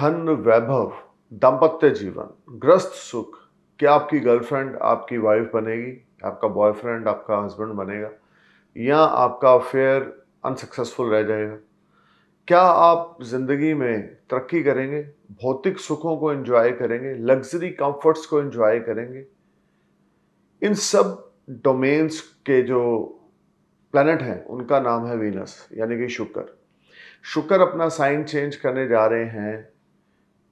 धन वैभव दाम्पत्य जीवन ग्रस्त सुख क्या आपकी गर्लफ्रेंड आपकी वाइफ बनेगी आपका बॉयफ्रेंड आपका हस्बैंड बनेगा या आपका अफेयर अनसक्सेसफुल रह जाएगा क्या आप ज़िंदगी में तरक्की करेंगे भौतिक सुखों को एंजॉय करेंगे लग्जरी कंफर्ट्स को एंजॉय करेंगे इन सब डोमेन्स के जो प्लैनेट हैं उनका नाम है वीनस यानी कि शुक्र शुक्र अपना साइन चेंज करने जा रहे हैं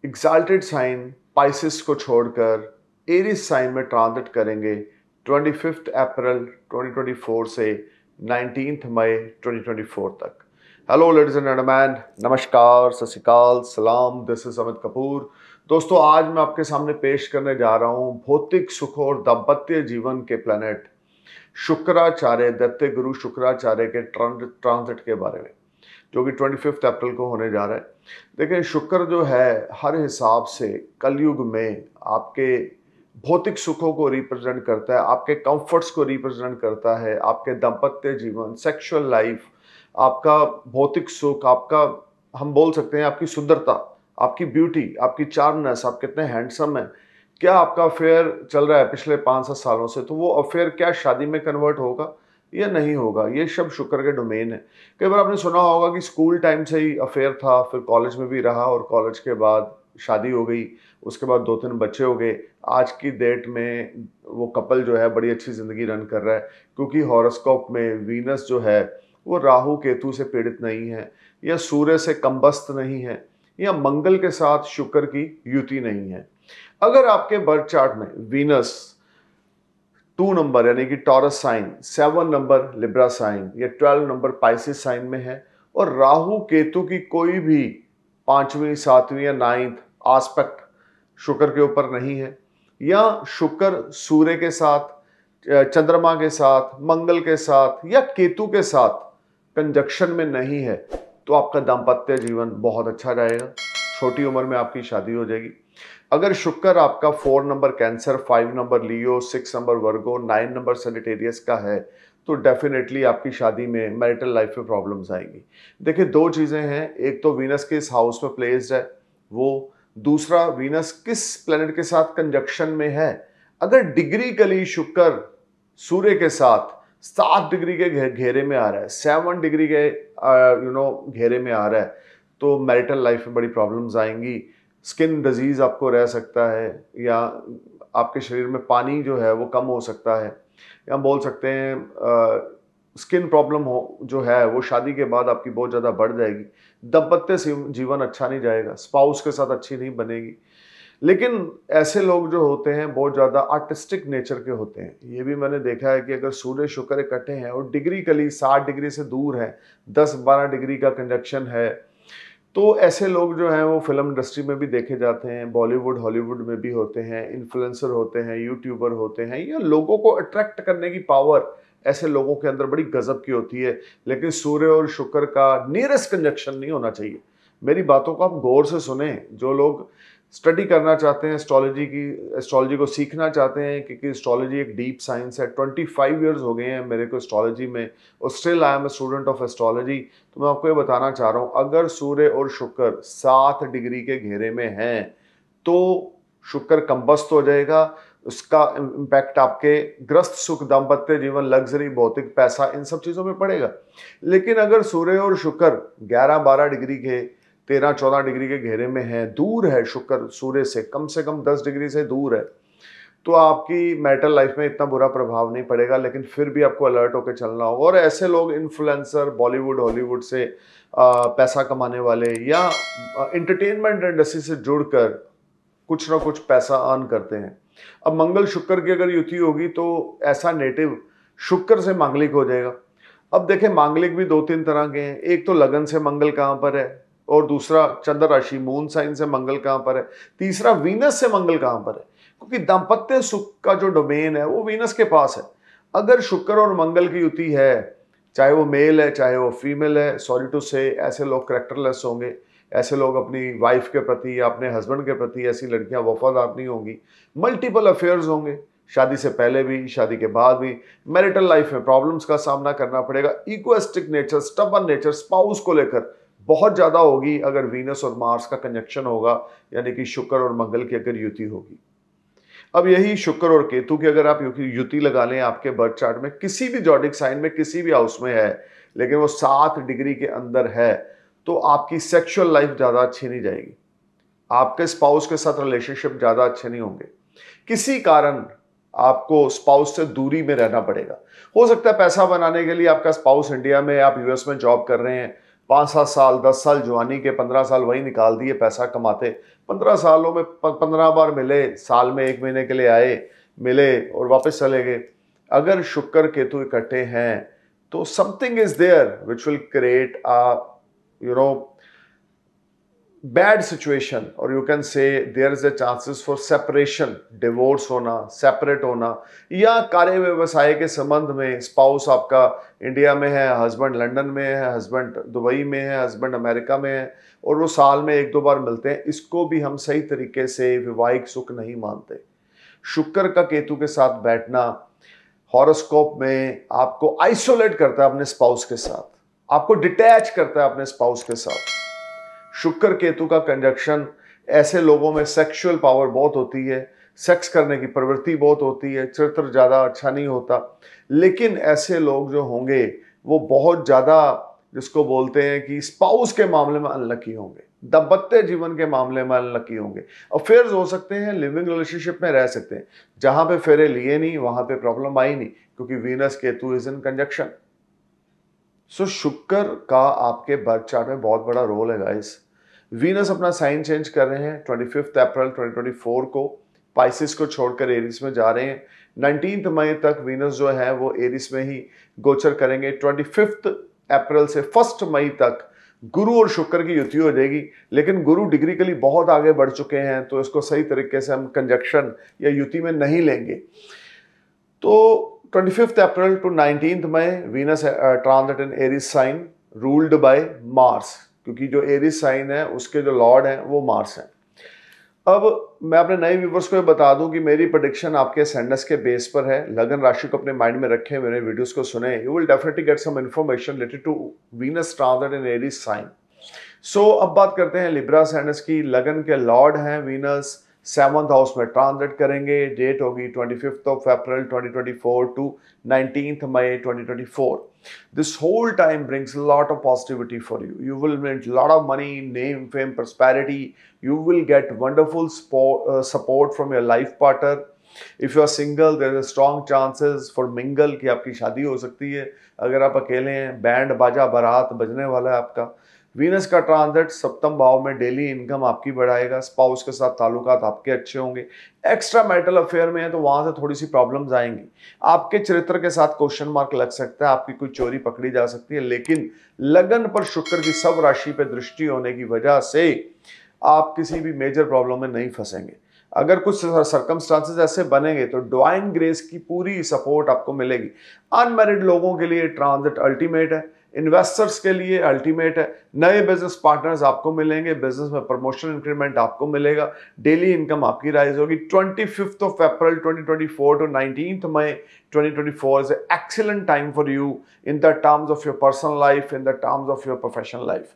एग्जाल्टेड साइन पाइसिस को छोड़कर एरिस साइन में ट्रांजिट करेंगे 25 अप्रैल 2024 से 19 मई 2024 तक हेलो लेडीज एंड एंडमैन नमस्कार सत सलाम दिस इज अमित कपूर दोस्तों आज मैं आपके सामने पेश करने जा रहा हूँ भौतिक सुख और दाम्पत्य जीवन के प्लानट शुक्राचार्य दत्त गुरु शुक्राचार्य के ट्रांजिट के बारे में जो कि ट्वेंटी फिफ्थ अप्रैल को होने जा रहा है देखिए शुक्र जो है हर हिसाब से कलयुग में आपके भौतिक सुखों को रिप्रेजेंट करता है आपके कंफर्ट्स को रिप्रेजेंट करता है आपके दाम्पत्य जीवन सेक्सुअल लाइफ आपका भौतिक सुख आपका हम बोल सकते हैं आपकी सुंदरता आपकी ब्यूटी आपकी चार्मनेस आप कितने हैंडसम हैं क्या आपका अफेयर चल रहा है पिछले पाँच सात सालों से तो वो अफेयर क्या शादी में कन्वर्ट होगा यह नहीं होगा ये शब्द शुक्र के डोमेन है कई बार आपने सुना होगा कि स्कूल टाइम से ही अफेयर था फिर कॉलेज में भी रहा और कॉलेज के बाद शादी हो गई उसके बाद दो तीन बच्चे हो गए आज की डेट में वो कपल जो है बड़ी अच्छी ज़िंदगी रन कर रहा है क्योंकि हॉरोस्कोप में वीनस जो है वो राहु केतु से पीड़ित नहीं है या सूर्य से कम्बस्त नहीं है या मंगल के साथ शुक्र की युति नहीं है अगर आपके बर्थ चार्ट में वीनस टू नंबर यानी कि Taurus sign seven number Libra sign या ट्वेल्व नंबर पाइसिस साइन में है और राहु केतु की कोई भी पांचवी सातवीं या नाइन्थ आस्पेक्ट शुक्र के ऊपर नहीं है या शुक्र सूर्य के साथ चंद्रमा के साथ मंगल के साथ या केतु के साथ कंजक्शन में नहीं है तो आपका दाम्पत्य जीवन बहुत अच्छा रहेगा छोटी उम्र में आपकी शादी हो जाएगी अगर शुक्र आपका four number Cancer five number Leo six number Virgo nine number Sagittarius का है तो डेफिनेटली आपकी शादी में मैरिटल लाइफ में प्रॉब्लम्स आएंगी देखिए दो चीज़ें हैं एक तो वीनस किस हाउस में प्लेस्ड है वो दूसरा वीनस किस प्लेनेट के साथ कंजक्शन में है अगर डिग्री कली शुक्र सूर्य के साथ सात डिग्री के घेरे में आ रहा है सेवन डिग्री के यू नो घेरे में आ रहा है तो मैरिटल लाइफ में बड़ी प्रॉब्लम्स आएंगी स्किन डिजीज़ आपको रह सकता है या आपके शरीर में पानी जो है वो कम हो सकता है या हम बोल सकते हैं स्किन प्रॉब्लम हो जो है वो शादी के बाद आपकी बहुत ज़्यादा बढ़ जाएगी दंपत्य जीवन अच्छा नहीं जाएगा स्पाउस के साथ अच्छी नहीं बनेगी लेकिन ऐसे लोग जो होते हैं बहुत ज़्यादा आर्टिस्टिक नेचर के होते हैं ये भी मैंने देखा है कि अगर सूर्य शुक्र इकट्ठे हैं और डिग्री कली साठ डिग्री से दूर है दस बारह डिग्री का कंजक्शन है तो ऐसे लोग जो हैं वो फिल्म इंडस्ट्री में भी देखे जाते हैं बॉलीवुड हॉलीवुड में भी होते हैं इन्फ्लुएंसर होते हैं यूट्यूबर होते हैं या लोगों को अट्रैक्ट करने की पावर ऐसे लोगों के अंदर बड़ी गजब की होती है लेकिन सूर्य और शुक्र का नियरेस्ट कंजक्शन नहीं होना चाहिए मेरी बातों को आप गौर से सुने जो लोग स्टडी करना चाहते हैं एस्ट्रोलॉजी की एस्ट्रोलॉजी को सीखना चाहते हैं क्योंकि एस्ट्रोलॉजी एक डीप साइंस है ट्वेंटी फाइव ईयर्स हो गए हैं मेरे को एस्ट्रोलॉजी में और still I am a student of astrology तो मैं आपको ये बताना चाह रहा हूँ अगर सूर्य और शुक्र सात डिग्री के घेरे में हैं तो शुक्र कम्बस्त हो जाएगा उसका इम्पैक्ट आपके ग्रस्त सुख दाम्पत्य जीवन लग्जरी भौतिक पैसा इन सब चीज़ों में पड़ेगा लेकिन अगर सूर्य और शुक्र 11-12 डिग्री के तेरह चौदह डिग्री के घेरे में है दूर है शुक्र सूर्य से कम से कम दस डिग्री से दूर है तो आपकी मेटल लाइफ में इतना बुरा प्रभाव नहीं पड़ेगा लेकिन फिर भी आपको अलर्ट होकर चलना होगा और ऐसे लोग इन्फ्लुएंसर बॉलीवुड हॉलीवुड से पैसा कमाने वाले या इंटरटेनमेंट इंडस्ट्री से जुड़कर कुछ ना कुछ पैसा अर्न करते हैं अब मंगल शुक्र की अगर युति होगी तो ऐसा नेटिव शुक्र से मांगलिक हो जाएगा अब देखें मांगलिक भी दो तीन तरह के हैं एक तो लगन से मंगल कहाँ पर है और दूसरा चंद्र राशि मून साइन से मंगल कहां पर है तीसरा वीनस से मंगल कहां पर है क्योंकि दाम्पत्य सुख का जो डोमेन है वो वीनस के पास है अगर शुक्र और मंगल की युति है चाहे वो मेल है चाहे वो फीमेल है सॉरी टू से ऐसे लोग करेक्टरलेस होंगे ऐसे लोग अपनी वाइफ के प्रति या अपने हस्बैंड के प्रति ऐसी लड़कियां वफादार नहीं होंगी मल्टीपल अफेयर्स होंगे शादी से पहले भी शादी के बाद भी मैरिटल लाइफ में प्रॉब्लम्स का सामना करना पड़ेगा egoistic nature stubborn nature spouse को लेकर बहुत ज़्यादा होगी अगर वीनस और मार्स का कंजक्शन होगा यानी कि शुक्र और मंगल की अगर युति होगी अब यही शुक्र और केतु की अगर आप युति लगा लें आपके बर्थ चार्ट में किसी भी जॉडिक साइन में किसी भी हाउस में है लेकिन वो सात डिग्री के अंदर है तो आपकी सेक्सुअल लाइफ ज़्यादा अच्छी नहीं जाएगी आपके स्पाउस के साथ रिलेशनशिप ज़्यादा अच्छे नहीं होंगे किसी कारण आपको स्पाउस से दूरी में रहना पड़ेगा हो सकता है पैसा बनाने के लिए आपका स्पाउस इंडिया में आप यूएस में जॉब कर रहे हैं पाँच सात साल दस साल जवानी के पंद्रह साल वही निकाल दिए पैसा कमाते पंद्रह सालों में पंद्रह बार मिले साल में एक महीने के लिए आए मिले और वापस चले गए अगर शुक्र केतु इकट्ठे हैं तो something is there which will create a you know bad situation और you can say there is a chances for separation divorce होना सेपरेट होना या कार्य व्यवसाय के संबंध में स्पाउस आपका इंडिया में है हस्बैंड लंदन में है हस्बैंड दुबई में है हस्बैंड अमेरिका में है और वो साल में एक दो बार मिलते हैं इसको भी हम सही तरीके से विवाहिक सुख नहीं मानते शुक्र का केतु के साथ बैठना हॉरोस्कोप में आपको आइसोलेट करता है अपने स्पाउस के साथ आपको डिटैच करता है अपने स्पाउस के साथ शुक्र केतु का कंजक्शन ऐसे लोगों में सेक्सुअल पावर बहुत होती है सेक्स करने की प्रवृत्ति बहुत होती है चरित्र ज़्यादा अच्छा नहीं होता लेकिन ऐसे लोग जो होंगे वो बहुत ज़्यादा जिसको बोलते हैं कि स्पाउस के मामले में अनलकी होंगे दबत्ते जीवन के मामले में अनलकी होंगे अफेयर्स हो सकते हैं लिविंग रिलेशनशिप में रह सकते हैं जहाँ पे फेरे लिए नहीं वहाँ पे प्रॉब्लम आई नहीं क्योंकि Venus Ketu is in conjunction so Shukra का आपके बर्थ चार्ट में बहुत बड़ा रोल है गाइस वीनस अपना साइन चेंज कर रहे हैं twenty fifth April twenty twenty four को पाइसिस को छोड़कर एरिस में जा रहे हैं नाइनटीन मई तक वीनस जो है वो एरिस में ही गोचर करेंगे ट्वेंटी फिफ्थ अप्रैल से फर्स्ट मई तक गुरु और शुक्र की युति हो जाएगी लेकिन गुरु डिग्री के लिए बहुत आगे बढ़ चुके हैं तो इसको सही तरीके से हम कंजक्शन या युति में नहीं लेंगे तो twenty fifth April to nineteen May Venus transit in Aries sign ruled by Mars क्योंकि जो एरिस साइन है उसके जो लॉर्ड हैं वो मार्स हैं अब मैं अपने नए व्यूवर्स को ये बता दूं कि मेरी प्रोडिक्शन आपके सेंडस के बेस पर है लगन राशि को अपने माइंड में रखें मेरे वीडियोस को सुने you will definitely get some information related to Venus transit in Aries sign so अब बात करते हैं लिब्रा सेंडस की लगन के लॉर्ड हैं वीनस सेवन्थ हाउस में ट्रांजिट करेंगे डेट होगी twenty fifth of April 2024 to nineteen May 2024 this whole time brings lot of positivity for you you will met lot of money name fame prosperity you will get wonderful support from your life partner if you are single there is strong chances for mingle कि आपकी शादी हो सकती है अगर आप अकेले हैं बैंड बाजा बारात बजने वाला है आपका वीनस का ट्रांजिट सप्तम भाव में डेली इनकम आपकी बढ़ाएगा स्पाउस के साथ ताल्लुकात आपके अच्छे होंगे एक्स्ट्रा मैरिटल अफेयर में है तो वहाँ से थोड़ी सी प्रॉब्लम्स आएंगी आपके चरित्र के साथ क्वेश्चन मार्क लग सकता है आपकी कोई चोरी पकड़ी जा सकती है लेकिन लगन पर शुक्र की सब राशि पर दृष्टि होने की वजह से आप किसी भी मेजर प्रॉब्लम में नहीं फंसेंगे अगर कुछ सर्कमस्टांसेस ऐसे बनेंगे तो डॉइन ग्रेस की पूरी सपोर्ट आपको मिलेगी अनमेरिड लोगों के लिए ट्रांजिट अल्टीमेट है इन्वेस्टर्स के लिए अल्टीमेट है नए बिजनेस पार्टनर्स आपको मिलेंगे बिजनेस में प्रमोशन इंक्रीमेंट आपको मिलेगा डेली इनकम आपकी राइज होगी twenty fifth of April 2024 to nineteen May 2024 is excellent time for you in the terms of your personal life in the terms of your professional life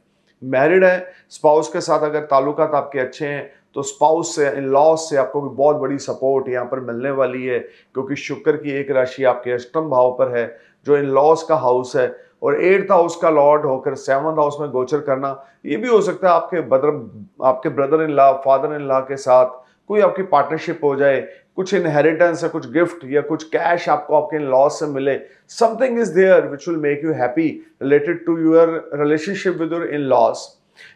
married है spouse के साथ अगर ताल्लुकात आपके अच्छे हैं तो स्पाउस से इन लॉस से आपको भी बहुत बड़ी सपोर्ट यहाँ पर मिलने वाली है क्योंकि शुक्र की एक राशि आपके अष्टम भाव पर है जो इन लॉस का हाउस है और एट्थ हाउस का लॉर्ड होकर सेवन्थ हाउस में गोचर करना ये भी हो सकता है आपके ब्रदर आपके brother in law father in law के साथ कोई आपकी पार्टनरशिप हो जाए कुछ इनहेरिटेंस या कुछ गिफ्ट या कुछ कैश आपको आपके इन लॉस से मिले something is there which will make you happy related to your relationship with your in laws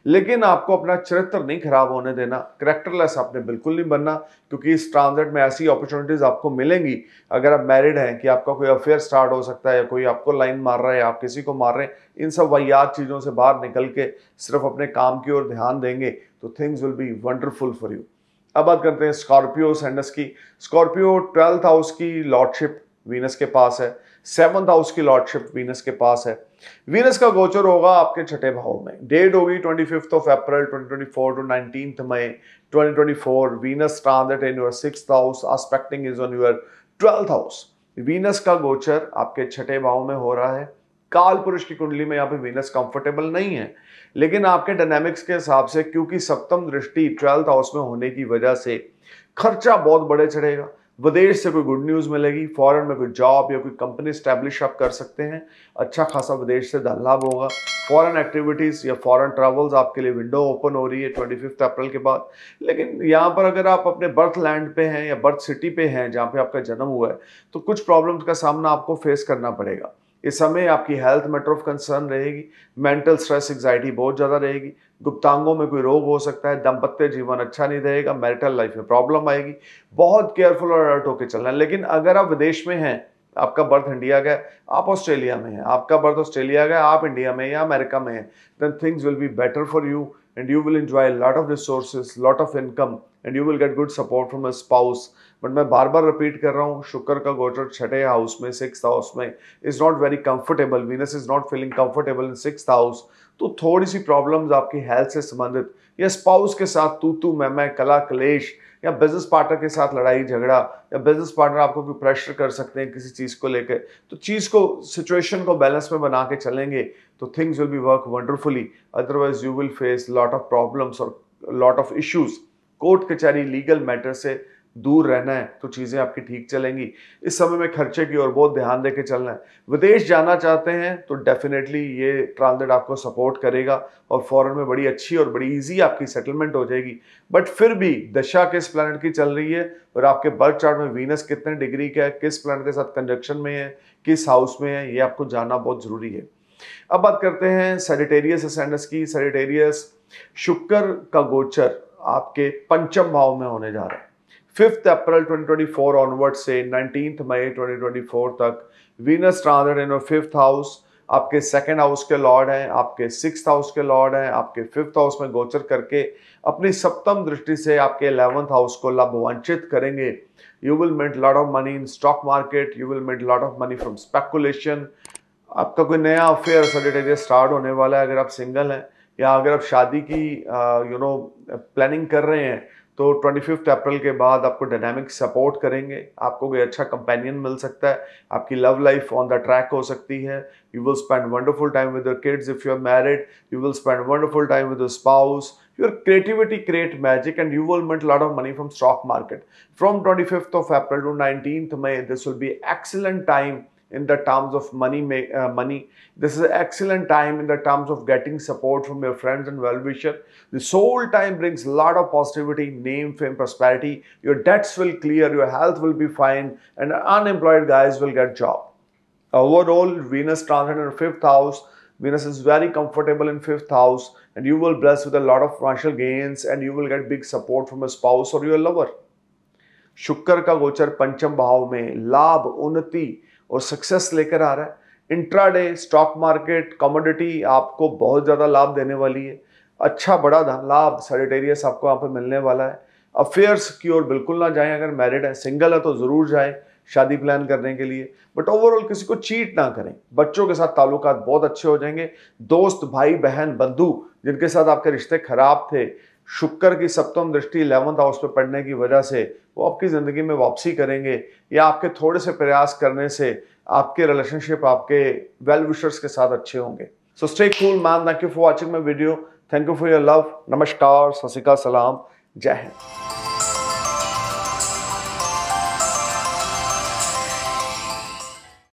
लेकिन आपको अपना चरित्र नहीं खराब होने देना करेक्टरलेस आपने बिल्कुल नहीं बनना क्योंकि इस ट्रांजिट में ऐसी अपॉर्चुनिटीज़ आपको मिलेंगी अगर आप मैरिड हैं कि आपका कोई अफेयर स्टार्ट हो सकता है या कोई आपको लाइन मार रहा है या आप किसी को मार रहे हैं इन सब वाहियात चीज़ों से बाहर निकल के सिर्फ अपने काम की ओर ध्यान देंगे तो things will be wonderful for you अब बात करते हैं स्कॉर्पियो सेंडस की स्कॉर्पियो ट्वेल्थ हाउस की लॉर्डशिप वीनस के पास है सेवन्थ हाउस की लॉर्डशिप वीनस के पास है वीनस का गोचर होगा आपके छठे भाव में डेट होगी twenty fifth of April twenty twenty four to nineteen May twenty twenty four Venus transit in your six house aspecting is on your twelfth house Venus का गोचर आपके छठे भाव में हो रहा है काल पुरुष की कुंडली में यहाँ पे वीनस कंफर्टेबल नहीं है लेकिन आपके डायनेमिक्स के हिसाब से क्योंकि सप्तम दृष्टि ट्वेल्थ हाउस में होने की वजह से खर्चा बहुत बड़े चढ़ेगा विदेश से कोई गुड न्यूज़ मिलेगी फॉरेन में कोई जॉब या कोई कंपनी स्टैब्लिश आप कर सकते हैं अच्छा खासा विदेश से धन लाभ होगा फॉरेन एक्टिविटीज़ या फॉरेन ट्रैवल्स आपके लिए विंडो ओपन हो रही है ट्वेंटी फिफ्थ अप्रैल के बाद लेकिन यहाँ पर अगर आप अपने बर्थ लैंड पे हैं या बर्थ सिटी पे हैं जहाँ पे आपका जन्म हुआ है तो कुछ प्रॉब्लम्स का सामना आपको फेस करना पड़ेगा इस समय आपकी हेल्थ मैटर ऑफ कंसर्न रहेगी मेंटल स्ट्रेस एग्जाइटी बहुत ज़्यादा रहेगी गुप्तांगों में कोई रोग हो सकता है दंपत्य जीवन अच्छा नहीं रहेगा मैरिटल लाइफ में प्रॉब्लम आएगी बहुत केयरफुल और अलर्ट होकर चलना है लेकिन अगर आप विदेश में हैं आपका बर्थ इंडिया का है आप ऑस्ट्रेलिया में हैं आपका बर्थ ऑस्ट्रेलिया का है आप इंडिया में या अमेरिका में हैं then things will be better for you and you will enjoy lot of resources lot of income and you will get good support from a spouse but मैं बार बार repeat कर रहा हूँ शुक्र का गोचर छठे हाउस में सिक्स हाउस में is not very comfortable Venus is not feeling comfortable in six house तो थोड़ी सी प्रॉब्लम्स आपकी हेल्थ से संबंधित या स्पाउस के साथ तू तू मैं मैं कला क्लेश या बिजनेस पार्टनर के साथ लड़ाई झगड़ा या बिजनेस पार्टनर आपको भी प्रेशर कर सकते हैं किसी चीज़ को लेकर तो चीज़ को सिचुएशन को बैलेंस में बना के चलेंगे तो things will be work wonderfully otherwise you will face lot of problems और लॉट ऑफ इश्यूज कोर्ट कचहरी लीगल मैटर से दूर रहना है तो चीज़ें आपकी ठीक चलेंगी इस समय में खर्चे की ओर बहुत ध्यान दे के चलना है विदेश जाना चाहते हैं तो डेफिनेटली ये ट्रांजिट आपको सपोर्ट करेगा और फॉरेन में बड़ी अच्छी और बड़ी ईजी आपकी सेटलमेंट हो जाएगी बट फिर भी दशा किस प्लानट की चल रही है और आपके बर्थ चार्ट में वीनस कितने डिग्री का है किस प्लानट के साथ कंजक्शन में है किस हाउस में है ये आपको जानना बहुत ज़रूरी है अब बात करते हैं सेडिटेरियस असेंडस की सेडिटेरियस शुक्र का गोचर आपके पंचम भाव में होने जा रहा है फिफ्थ अप्रैल 2024 ऑनवर्ड से नाइनटीन मई 2024 तक Venus transit in fifth house आपके सेकेंड हाउस के लॉर्ड हैं आपके सिक्स हाउस के लॉर्ड हैं आपके फिफ्थ हाउस में गोचर करके अपनी सप्तम दृष्टि से आपके इलेवंथ हाउस को लाभवांछित करेंगे you will met lot of money in stock market you will met lot of money from speculation आपका कोई नया अफेयर सडेटेरिया स्टार्ट होने वाला है अगर आप सिंगल हैं या अगर आप शादी की यू नो प्लानिंग कर रहे हैं तो ट्वेंटी फिफ्थ अप्रैल के बाद आपको डायनामिक सपोर्ट करेंगे आपको कोई अच्छा कंपेनियन मिल सकता है आपकी love life on the track हो सकती है you will spend wonderful time with your kids if you are married you will spend wonderful time with your spouse your creativity create magic and you will met lot of money from stock market from twenty fifth of April to 19th में this will be excellent time in the terms of money. Uh, money. This is an excellent time in the terms of getting support from your friends and well-wisher. The soul time brings a lot of positivity, name, fame, prosperity. Your debts will clear, your health will be fine, and unemployed guys will get job. Overall, Venus transit in fifth house. Venus is very comfortable in fifth house, and you will bless with a lot of financial gains, and you will get big support from a spouse or your lover. शुक्र ka गोचर pancham भाव mein लाभ उन्नति और success लेकर आ रहा है intraday stock market commodity आपको बहुत ज़्यादा लाभ देने वाली है अच्छा बड़ा लाभ सेडेटेरियस आपको यहाँ पर मिलने वाला है अफेयर्स की ओर बिल्कुल ना जाएं अगर मैरिड है सिंगल है तो ज़रूर जाए शादी प्लान करने के लिए बट ओवरऑल किसी को चीट ना करें बच्चों के साथ ताल्लुक बहुत अच्छे हो जाएंगे दोस्त भाई बहन बंधु जिनके साथ आपके रिश्ते खराब थे शुक्र की सप्तम दृष्टि इलेवंथ हाउस पर पड़ने की वजह से वो आपकी ज़िंदगी में वापसी करेंगे या आपके थोड़े से प्रयास करने से आपके रिलेशनशिप आपके वेल विशर्स के साथ अच्छे होंगे so stay cool man thank you for watching my video thank you for your love नमस्कार ससिका सलाम जय हिंद